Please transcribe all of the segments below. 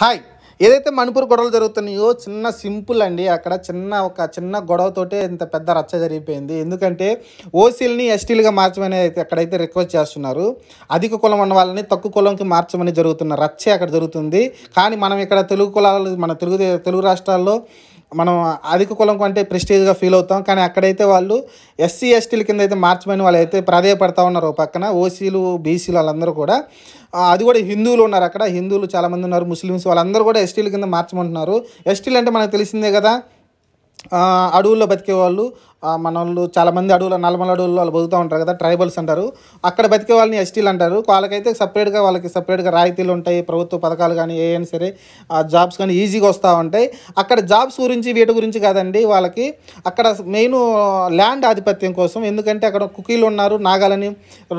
hi ఏదైతే మణిపూర్ గొడవలు జరుగుతున్నాయో చిన్న సింపుల్ అండి అక్కడ చిన్న ఒక చిన్న గొడవతోటే ఇంత పెద్ద రచ్చ జరిగిపోయింది ఎందుకంటే ఓసీలని ఎస్టీలుగా మార్చమని అక్కడైతే రిక్వెస్ట్ చేస్తున్నారు అధిక కులం ఉన్న వాళ్ళని తక్కువ కులంకి మార్చమని జరుగుతున్న రచ్చే అక్కడ జరుగుతుంది కానీ మనం ఇక్కడ తెలుగు కులాలు మన తెలుగు తెలుగు రాష్ట్రాల్లో మనం అధిక కులం కంటే ప్రెస్టేజ్గా ఫీల్ అవుతాం కానీ అక్కడైతే వాళ్ళు ఎస్సీ ఎస్టీల కింద అయితే మార్చమని వాళ్ళు అయితే ప్రాధాయపడతా ఉన్నారు పక్కన ఓసీలు బీసీలు వాళ్ళందరూ కూడా అది కూడా హిందువులు ఉన్నారు అక్కడ హిందువులు చాలామంది ఉన్నారు ముస్లిమ్స్ వాళ్ళందరూ కూడా ఎస్టీల కింద మార్చమంటున్నారు ఎస్టీలు అంటే మనకు తెలిసిందే కదా అడవుల్లో బతికే వాళ్ళు మన వాళ్ళు చాలామంది అడవులు నల్మల అడవుల్లో వాళ్ళు బతుకుతూ ఉంటారు కదా ట్రైబల్స్ అంటారు అక్కడ బతికే వాళ్ళని ఎస్టీలు అంటారు వాళ్ళకైతే సపరేట్గా వాళ్ళకి సపరేట్గా రాయితీలు ఉంటాయి ప్రభుత్వ పథకాలు కానీ ఏ అయినా సరే ఆ జాబ్స్ కానీ ఈజీగా వస్తూ ఉంటాయి అక్కడ జాబ్స్ గురించి వీటి గురించి కాదండి వాళ్ళకి అక్కడ మెయిన్ ల్యాండ్ ఆధిపత్యం కోసం ఎందుకంటే అక్కడ కుకీలు ఉన్నారు నాగాలని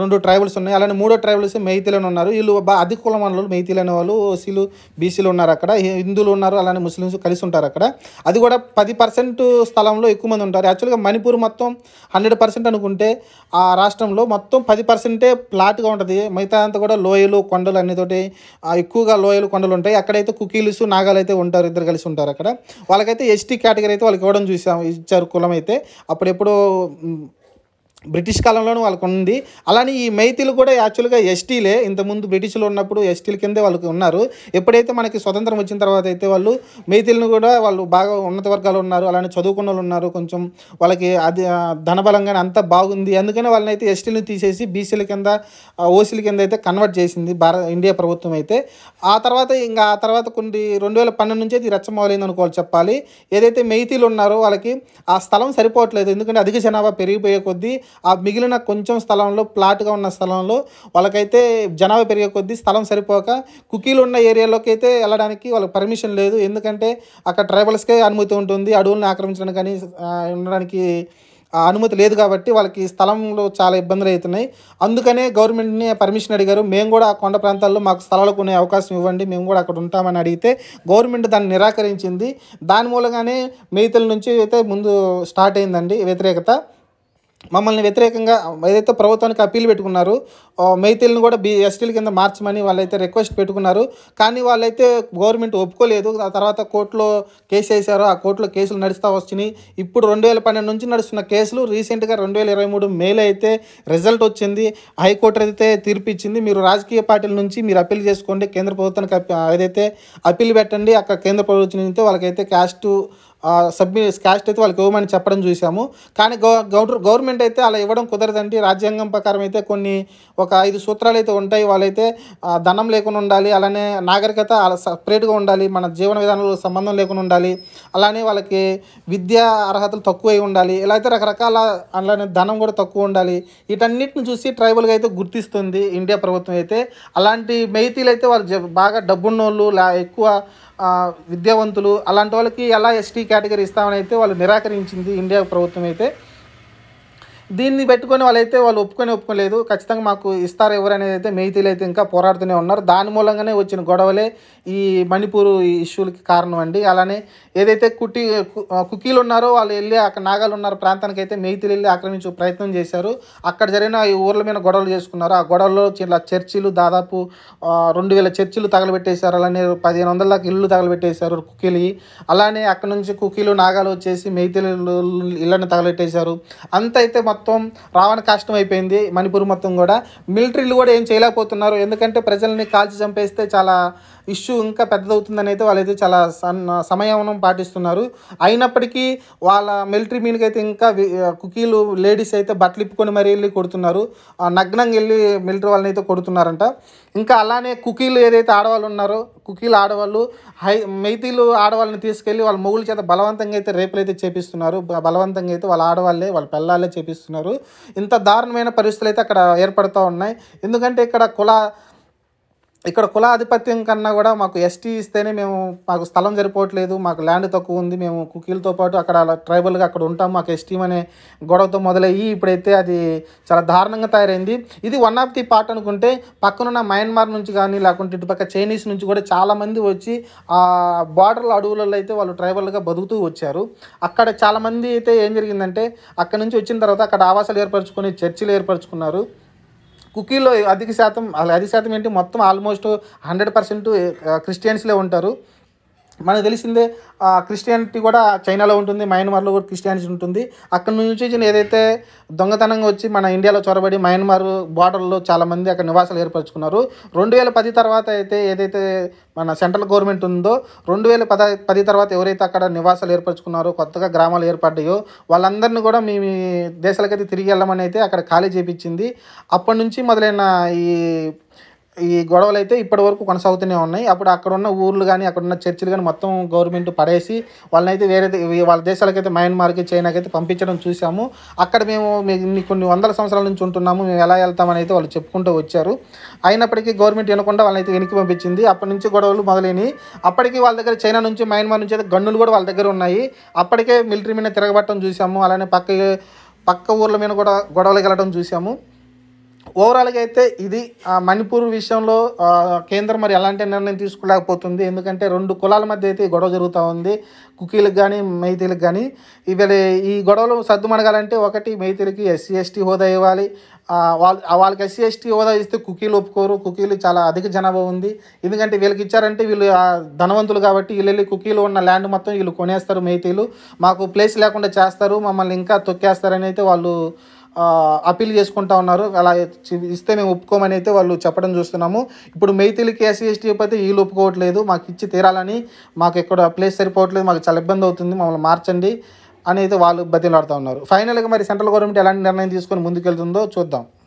రెండు ట్రైబల్స్ ఉన్నాయి అలానే మూడో ట్రైబల్స్ మెయితీలను ఉన్నారు వీళ్ళు అధిక కులం వాళ్ళు మెయితీలు అనే వాళ్ళు ఓసీలు బీసీలు ఉన్నారు అక్కడ హిందువులు ఉన్నారు అలానే ముస్లిమ్స్ కలిసి ఉంటారు అక్కడ అది కూడా పది పర్సెంట్ స్థలంలో ఎక్కువ మంది ఉంటారు యాక్చువల్గా మణిపూర్ మొత్తం హండ్రెడ్ పర్సెంట్ అనుకుంటే ఆ రాష్ట్రంలో మొత్తం పది పర్సెంటే ఫ్లాట్గా ఉంటుంది మిగతా అంతా కూడా లోయలు కొండలు అన్నితోటి ఎక్కువగా లోయలు కొండలు ఉంటాయి అక్కడైతే కుకీలుస్ నాగాలు అయితే ఉంటారు ఇద్దరు కలిసి ఉంటారు అక్కడ వాళ్ళకైతే ఎస్టీ కేటగిరీ అయితే వాళ్ళకి ఇవ్వడం చూసాం ఇచ్చారు కులం అయితే అప్పుడెప్పుడు బ్రిటిష్ కాలంలోనూ వాళ్ళకు ఉంది అలానే ఈ మైతీలు కూడా యాక్చువల్గా ఎస్టీలే ఇంతకుముందు బ్రిటిష్లో ఉన్నప్పుడు ఎస్టీల కిందే వాళ్ళకి ఉన్నారు ఎప్పుడైతే మనకి స్వతంత్రం వచ్చిన తర్వాత అయితే వాళ్ళు మైతీలను కూడా వాళ్ళు బాగా ఉన్నత వర్గాలు ఉన్నారు అలానే చదువుకున్న వాళ్ళు ఉన్నారు కొంచెం వాళ్ళకి అది ధనబలంగానే అంతా బాగుంది అందుకనే వాళ్ళని అయితే ఎస్టీలు తీసేసి బీసీల కింద ఓసీల కింద అయితే కన్వర్ట్ చేసింది భారత ఇండియా ప్రభుత్వం అయితే ఆ తర్వాత ఇంకా ఆ తర్వాత కొన్ని రెండు వేల పన్నెండు నుంచి అయితే రచ్చమవలైంది అనుకోవాలి చెప్పాలి ఏదైతే మైతీలు ఉన్నారో వాళ్ళకి ఆ స్థలం సరిపోవట్లేదు ఎందుకంటే అధిక జనాభా పెరిగిపోయే కొద్దీ ఆ మిగిలిన కొంచెం స్థలంలో ప్లాట్గా ఉన్న స్థలంలో వాళ్ళకైతే జనాభా పెరిగే కొద్దీ స్థలం సరిపోక కుకీలు ఉన్న ఏరియాలోకి అయితే వెళ్ళడానికి వాళ్ళకి పర్మిషన్ లేదు ఎందుకంటే అక్కడ ట్రైబల్స్కే అనుమతి ఉంటుంది అడవులను ఆక్రమించడానికి కానీ ఉండడానికి అనుమతి లేదు కాబట్టి వాళ్ళకి స్థలంలో చాలా ఇబ్బందులు అవుతున్నాయి అందుకనే గవర్నమెంట్ని పర్మిషన్ అడిగారు మేము కూడా ఆ కొండ ప్రాంతాల్లో మాకు స్థలాలు కొనే అవకాశం ఇవ్వండి మేము కూడా అక్కడ ఉంటామని అడిగితే గవర్నమెంట్ దాన్ని నిరాకరించింది దాని మూలంగానే మేతల నుంచి అయితే ముందు స్టార్ట్ అయిందండి వ్యతిరేకత మమ్మల్ని వ్యతిరేకంగా ఏదైతే ప్రభుత్వానికి అప్పీల్ పెట్టుకున్నారు మైతీలను కూడా బీ ఎస్టీల కింద మార్చమని వాళ్ళైతే రిక్వెస్ట్ పెట్టుకున్నారు కానీ వాళ్ళైతే గవర్నమెంట్ ఒప్పుకోలేదు ఆ తర్వాత కోర్టులో కేసు వేశారు ఆ కోర్టులో కేసులు నడుస్తూ వచ్చినాయి ఇప్పుడు రెండు వేల పన్నెండు నుంచి నడుస్తున్న కేసులు రీసెంట్గా రెండు వేల ఇరవై మూడు మేలో అయితే రిజల్ట్ వచ్చింది హైకోర్టు అయితే తీర్పు ఇచ్చింది మీరు రాజకీయ పార్టీల నుంచి మీరు అప్పీల్ చేసుకోండి కేంద్ర ప్రభుత్వానికి ఏదైతే అప్పీల్ పెట్టండి అక్కడ కేంద్ర ప్రభుత్వం అయితే వాళ్ళకైతే క్యాస్టు సబ్మి క్యాస్ట్ అయితే వాళ్ళకి ఇవ్వమని చెప్పడం చూసాము కానీ గవర్నమెంట్ అయితే అలా ఇవ్వడం కుదరదండి రాజ్యాంగం ప్రకారం అయితే కొన్ని ఒక ఐదు సూత్రాలు అయితే ఉంటాయి వాళ్ళైతే ధనం లేకుండా ఉండాలి అలానే నాగరికత అలా సపరేట్గా ఉండాలి మన జీవన విధానంలో సంబంధం లేకుండా ఉండాలి అలానే వాళ్ళకి విద్యా అర్హతలు తక్కువై ఉండాలి ఇలా అయితే రకరకాల అలానే ధనం కూడా తక్కువ ఉండాలి వీటన్నిటిని చూసి ట్రైబల్గా అయితే గుర్తిస్తుంది ఇండియా ప్రభుత్వం అయితే అలాంటి మెయితీలు అయితే వాళ్ళు బాగా డబ్బున్నోళ్ళు ఎక్కువ విద్యావంతులు అలాంటి వాళ్ళకి ఎలా ఎస్టీ కేటగిరీ ఇస్తామని అయితే వాళ్ళు నిరాకరించింది ఇండియా ప్రభుత్వం అయితే దీన్ని పెట్టుకొని వాళ్ళైతే వాళ్ళు ఒప్పుకొని ఒప్పుకోలేదు ఖచ్చితంగా మాకు ఇస్తారు ఎవరనేది అయితే మెయితీలు అయితే ఇంకా పోరాడుతూనే ఉన్నారు దాని మూలంగానే వచ్చిన గొడవలే ఈ మణిపూర్ ఇష్యూలకి కారణం అండి అలానే ఏదైతే కుటీ కుకీలు ఉన్నారో వాళ్ళు వెళ్ళి అక్కడ నాగాలు ఉన్న ప్రాంతానికి అయితే మెయితీలు వెళ్ళి ఆక్రమించే ప్రయత్నం చేశారు అక్కడ జరిగిన ఈ ఊర్ల మీద గొడవలు చేసుకున్నారు ఆ గొడవల్లో ఇలా చర్చిలు దాదాపు రెండు వేల చర్చిలు తగలబెట్టేశారు అలానే పదిహేను వందల దాకా ఇళ్ళు తగలబెట్టేశారు కుకీలు అలానే అక్కడ నుంచి కుకీలు నాగాలు వచ్చేసి మెయితీలు ఇళ్ళని తగలబెట్టేశారు అంత అయితే మొత్తం మొత్తం రావణ కష్టం అయిపోయింది మణిపూర్ మొత్తం కూడా మిలిటరీలు కూడా ఏం చేయలేకపోతున్నారు ఎందుకంటే ప్రజల్ని కాల్చి చంపేస్తే చాలా ఇష్యూ ఇంకా పెద్దదవుతుందని అయితే వాళ్ళైతే చాలా సమయం పాటిస్తున్నారు అయినప్పటికీ వాళ్ళ మిలిటరీ మీన్కి అయితే ఇంకా కుకీలు లేడీస్ అయితే బట్టలు ఇప్పుకొని మరీ వెళ్ళి కొడుతున్నారు నగ్నంగా వెళ్ళి మిలిటరీ వాళ్ళని అయితే కొడుతున్నారంట ఇంకా అలానే కుకీలు ఏదైతే ఆడవాళ్ళు ఉన్నారో కుకీలు ఆడవాళ్ళు హై మైతీలు ఆడవాళ్ళని తీసుకెళ్ళి వాళ్ళ మొగుల చేత బలవంతంగా అయితే రేపులు అయితే చేపిస్తున్నారు బలవంతంగా అయితే వాళ్ళ ఆడవాళ్ళే వాళ్ళ పిల్లలే చేపిస్తున్నారు చేస్తున్నారు ఇంత దారుణమైన పరిస్థితులు అయితే అక్కడ ఏర్పడుతూ ఉన్నాయి ఎందుకంటే ఇక్కడ కుల ఇక్కడ కులాధిపత్యం కన్నా కూడా మాకు ఎస్టీ ఇస్తేనే మేము మాకు స్థలం సరిపోవట్లేదు మాకు ల్యాండ్ తక్కువ ఉంది మేము కుకీలతో పాటు అక్కడ ట్రైబల్గా అక్కడ ఉంటాం మాకు ఎస్టీ అనే గొడవతో మొదలయ్యి ఇప్పుడైతే అది చాలా దారుణంగా తయారైంది ఇది వన్ ఆఫ్ ది పార్ట్ అనుకుంటే పక్కనున్న మయన్మార్ నుంచి కానీ లేకుంటే ఇటుపక్క చైనీస్ నుంచి కూడా చాలామంది వచ్చి ఆ బార్డర్ల అడవులలో అయితే వాళ్ళు ట్రైబల్గా బతుకుతూ వచ్చారు అక్కడ చాలామంది అయితే ఏం జరిగిందంటే అక్కడ నుంచి వచ్చిన తర్వాత అక్కడ ఆవాసాలు ఏర్పరచుకొని చర్చిలు ఏర్పరచుకున్నారు కుకీలో అధిక శాతం అధిక శాతం ఏంటి మొత్తం ఆల్మోస్ట్ హండ్రెడ్ పర్సెంట్ క్రిస్టియన్స్లే ఉంటారు మనకు తెలిసిందే క్రిస్టియానిటీ కూడా చైనాలో ఉంటుంది మయన్మార్లో కూడా క్రిస్టియానిటీ ఉంటుంది అక్కడ నుంచి ఏదైతే దొంగతనంగా వచ్చి మన ఇండియాలో చొరబడి మయన్మార్ బార్డర్లో చాలామంది అక్కడ నివాసాలు ఏర్పరచుకున్నారు రెండు వేల పది తర్వాత అయితే ఏదైతే మన సెంట్రల్ గవర్నమెంట్ ఉందో రెండు వేల పద పది తర్వాత ఎవరైతే అక్కడ నివాసాలు ఏర్పరచుకున్నారో కొత్తగా గ్రామాలు ఏర్పడ్డాయో వాళ్ళందరినీ కూడా మీ దేశాలకైతే తిరిగి వెళ్ళమని అయితే అక్కడ ఖాళీ చేపించింది అప్పటి నుంచి మొదలైన ఈ ఈ గొడవలు అయితే ఇప్పటి వరకు కొనసాగుతూనే ఉన్నాయి అప్పుడు అక్కడున్న ఊర్లు కానీ అక్కడున్న చర్చిలు కానీ మొత్తం గవర్నమెంట్ పడేసి వాళ్ళనైతే వేరే వాళ్ళ దేశాలకైతే మయన్మార్కి చైనాకి అయితే పంపించడం చూసాము అక్కడ మేము కొన్ని వందల సంవత్సరాల నుంచి ఉంటున్నాము మేము ఎలా వెళ్తామని అయితే వాళ్ళు చెప్పుకుంటూ వచ్చారు అయినప్పటికీ గవర్నమెంట్ వినకుండా వాళ్ళనైతే వెనక్కి పంపించింది అప్పటి నుంచి గొడవలు మొదలైనవి అప్పటికి వాళ్ళ దగ్గర చైనా నుంచి మయన్మార్ నుంచి అయితే గన్నులు కూడా వాళ్ళ దగ్గర ఉన్నాయి అప్పటికే మిలిటరీ మీద తిరగబట్టడం చూసాము అలానే పక్క పక్క ఊర్ల మీద కూడా గొడవలు వెళ్ళడం చూసాము ఓవరాల్గా అయితే ఇది మణిపూర్ విషయంలో కేంద్రం మరి ఎలాంటి నిర్ణయం తీసుకోలేకపోతుంది ఎందుకంటే రెండు కులాల మధ్య అయితే గొడవ జరుగుతూ ఉంది కుకీలకు కానీ మైతీలకు కానీ ఇవాళ ఈ గొడవలు సర్దుమణగాలంటే ఒకటి మైతీలకి ఎస్సీ ఎస్టీ హోదా ఇవ్వాలి వాళ్ళ వాళ్ళకి ఎస్సీ ఎస్టీ హోదా ఇస్తే కుకీలు ఒప్పుకోరు కుకీలు చాలా అధిక జనాభా ఉంది ఎందుకంటే వీళ్ళకి ఇచ్చారంటే వీళ్ళు ధనవంతులు కాబట్టి వీళ్ళు కుకీలు ఉన్న ల్యాండ్ మొత్తం వీళ్ళు కొనేస్తారు మైతీలు మాకు ప్లేస్ లేకుండా చేస్తారు మమ్మల్ని ఇంకా తొక్కేస్తారని అయితే వాళ్ళు అప్పీల్ చేసుకుంటా ఉన్నారు అలా ఇస్తే మేము ఒప్పుకోమని అయితే వాళ్ళు చెప్పడం చూస్తున్నాము ఇప్పుడు మెయితీలకి ఎస్సీ ఎస్టీ అయితే వీళ్ళు ఒప్పుకోవట్లేదు మాకు ఇచ్చి తీరాలని మాకు ఎక్కడ ప్లేస్ సరిపోవట్లేదు మాకు చాలా ఇబ్బంది అవుతుంది మమ్మల్ని మార్చండి అని అయితే వాళ్ళు బతిలాడుతూ ఉన్నారు ఫైనల్గా మరి సెంట్రల్ గవర్నమెంట్ ఎలాంటి నిర్ణయం తీసుకొని ముందుకెళ్తుందో చూద్దాం